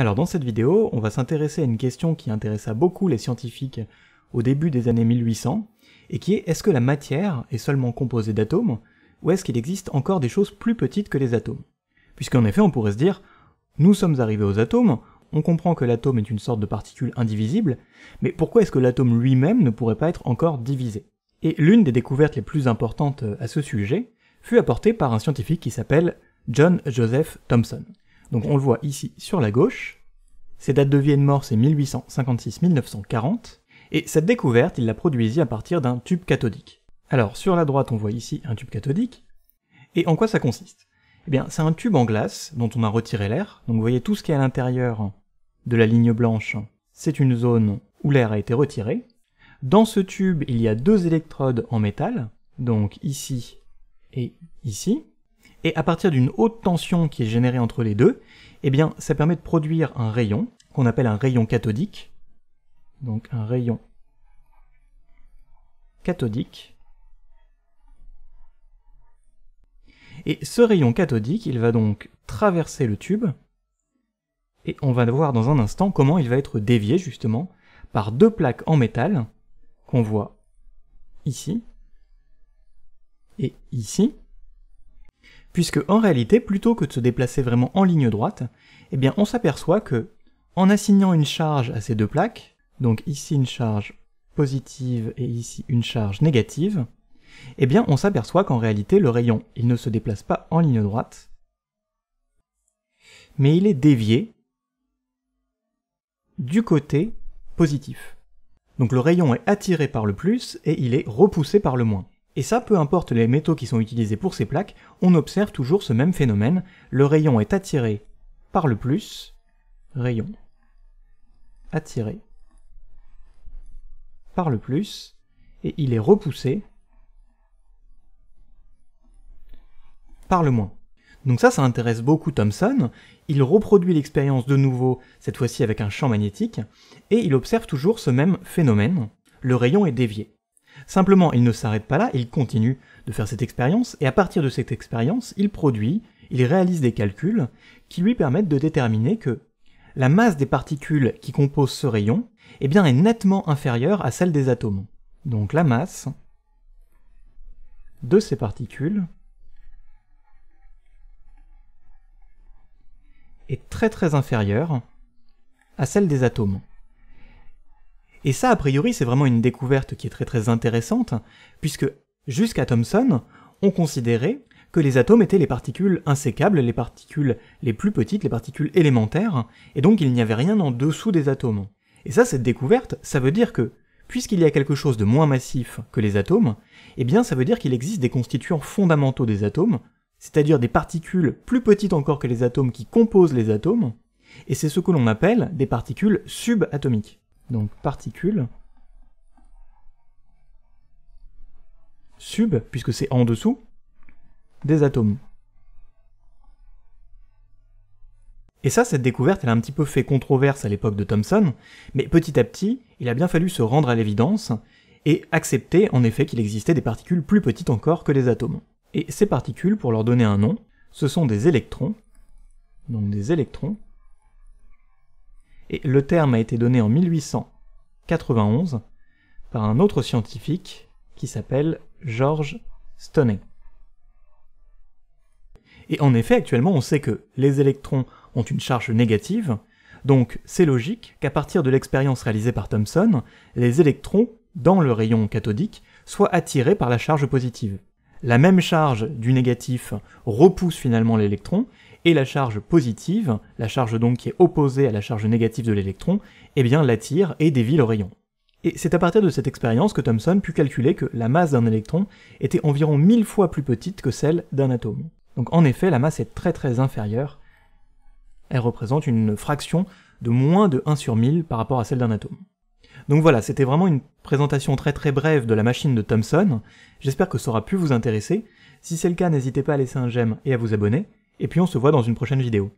Alors dans cette vidéo, on va s'intéresser à une question qui intéressa beaucoup les scientifiques au début des années 1800, et qui est est-ce que la matière est seulement composée d'atomes, ou est-ce qu'il existe encore des choses plus petites que les atomes Puisqu'en effet on pourrait se dire, nous sommes arrivés aux atomes, on comprend que l'atome est une sorte de particule indivisible, mais pourquoi est-ce que l'atome lui-même ne pourrait pas être encore divisé Et l'une des découvertes les plus importantes à ce sujet fut apportée par un scientifique qui s'appelle John Joseph Thomson. Donc on le voit ici sur la gauche. Ses dates de vie et de mort, c'est 1856-1940. Et cette découverte, il la produisit à partir d'un tube cathodique. Alors sur la droite, on voit ici un tube cathodique. Et en quoi ça consiste Eh bien, c'est un tube en glace dont on a retiré l'air. Donc vous voyez tout ce qui est à l'intérieur de la ligne blanche, c'est une zone où l'air a été retiré. Dans ce tube, il y a deux électrodes en métal, donc ici et ici. Et à partir d'une haute tension qui est générée entre les deux, eh bien, ça permet de produire un rayon qu'on appelle un rayon cathodique. Donc un rayon cathodique. Et ce rayon cathodique, il va donc traverser le tube, et on va voir dans un instant comment il va être dévié justement par deux plaques en métal qu'on voit ici et ici, puisque en réalité, plutôt que de se déplacer vraiment en ligne droite, eh bien on s'aperçoit que, en assignant une charge à ces deux plaques, donc ici une charge positive et ici une charge négative, eh bien on s'aperçoit qu'en réalité le rayon il ne se déplace pas en ligne droite, mais il est dévié du côté positif. Donc le rayon est attiré par le plus et il est repoussé par le moins. Et ça, peu importe les métaux qui sont utilisés pour ces plaques, on observe toujours ce même phénomène, le rayon est attiré par le plus, rayon attiré par le plus, et il est repoussé par le moins. Donc ça, ça intéresse beaucoup Thomson, il reproduit l'expérience de nouveau, cette fois-ci avec un champ magnétique, et il observe toujours ce même phénomène, le rayon est dévié. Simplement, il ne s'arrête pas là, il continue de faire cette expérience, et à partir de cette expérience, il produit, il réalise des calculs qui lui permettent de déterminer que la masse des particules qui composent ce rayon eh bien, est nettement inférieure à celle des atomes. Donc la masse de ces particules est très très inférieure à celle des atomes. Et ça, a priori, c'est vraiment une découverte qui est très très intéressante, puisque jusqu'à Thomson, on considérait que les atomes étaient les particules insécables, les particules les plus petites, les particules élémentaires, et donc il n'y avait rien en dessous des atomes. Et ça, cette découverte, ça veut dire que, puisqu'il y a quelque chose de moins massif que les atomes, eh bien ça veut dire qu'il existe des constituants fondamentaux des atomes, c'est-à-dire des particules plus petites encore que les atomes qui composent les atomes, et c'est ce que l'on appelle des particules subatomiques donc particules, sub, puisque c'est en dessous, des atomes. Et ça, cette découverte, elle a un petit peu fait controverse à l'époque de Thomson, mais petit à petit, il a bien fallu se rendre à l'évidence et accepter en effet qu'il existait des particules plus petites encore que les atomes. Et ces particules, pour leur donner un nom, ce sont des électrons, donc des électrons, et le terme a été donné en 1891 par un autre scientifique qui s'appelle George Stoney. Et en effet, actuellement, on sait que les électrons ont une charge négative, donc c'est logique qu'à partir de l'expérience réalisée par Thomson, les électrons, dans le rayon cathodique, soient attirés par la charge positive la même charge du négatif repousse finalement l'électron, et la charge positive, la charge donc qui est opposée à la charge négative de l'électron, eh bien l'attire et dévie le rayon. Et c'est à partir de cette expérience que Thomson put calculer que la masse d'un électron était environ 1000 fois plus petite que celle d'un atome. Donc en effet, la masse est très très inférieure, elle représente une fraction de moins de 1 sur 1000 par rapport à celle d'un atome. Donc voilà, c'était vraiment une présentation très très brève de la machine de Thomson. J'espère que ça aura pu vous intéresser. Si c'est le cas, n'hésitez pas à laisser un j'aime et à vous abonner. Et puis on se voit dans une prochaine vidéo.